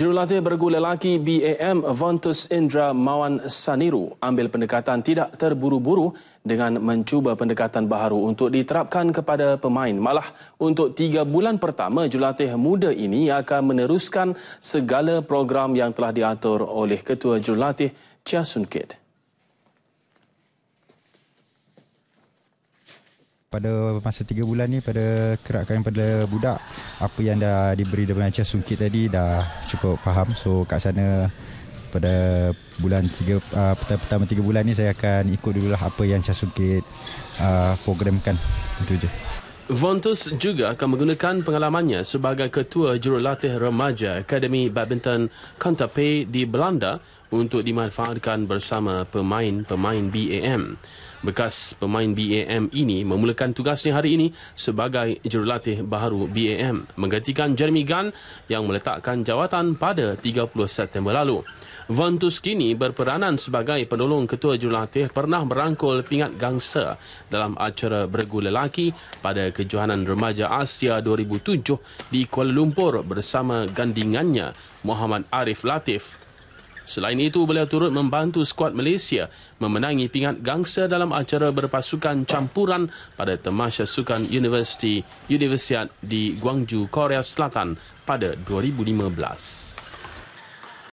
Jurulatih bergu lelaki BAM Vontus Indra Mawan Saniru ambil pendekatan tidak terburu-buru dengan mencuba pendekatan baharu untuk diterapkan kepada pemain. Malah untuk tiga bulan pertama jurulatih muda ini akan meneruskan segala program yang telah diatur oleh Ketua Jurulatih Chia Sun Kit. pada masa tiga bulan ni pada kerakan pada budak apa yang dah diberi daripada Encik Sungkit tadi dah cukup faham so kat sana pada bulan tiga uh, petang pertama tiga bulan ni saya akan ikut dululah apa yang Encik Sungkit uh, programkan itu je Vontus juga akan menggunakan pengalamannya sebagai ketua jurulatih remaja Akademi Badminton Kontape di Belanda untuk dimanfaatkan bersama pemain-pemain BAM. Bekas pemain BAM ini memulakan tugasnya hari ini sebagai jurulatih baru BAM menggantikan Jeremy Gunn yang meletakkan jawatan pada 30 September lalu. Ventus kini berperanan sebagai penolong ketua jurulatih pernah merangkul pingat gangsa dalam acara bergu lelaki pada kejohanan remaja Asia 2007 di Kuala Lumpur bersama gandingannya Muhammad Arif Latif. Selain itu, beliau turut membantu skuad Malaysia memenangi pingat gangsa dalam acara berpasukan campuran pada Temasya Sukan Universiti Universiat di Gwangju, Korea Selatan pada 2015.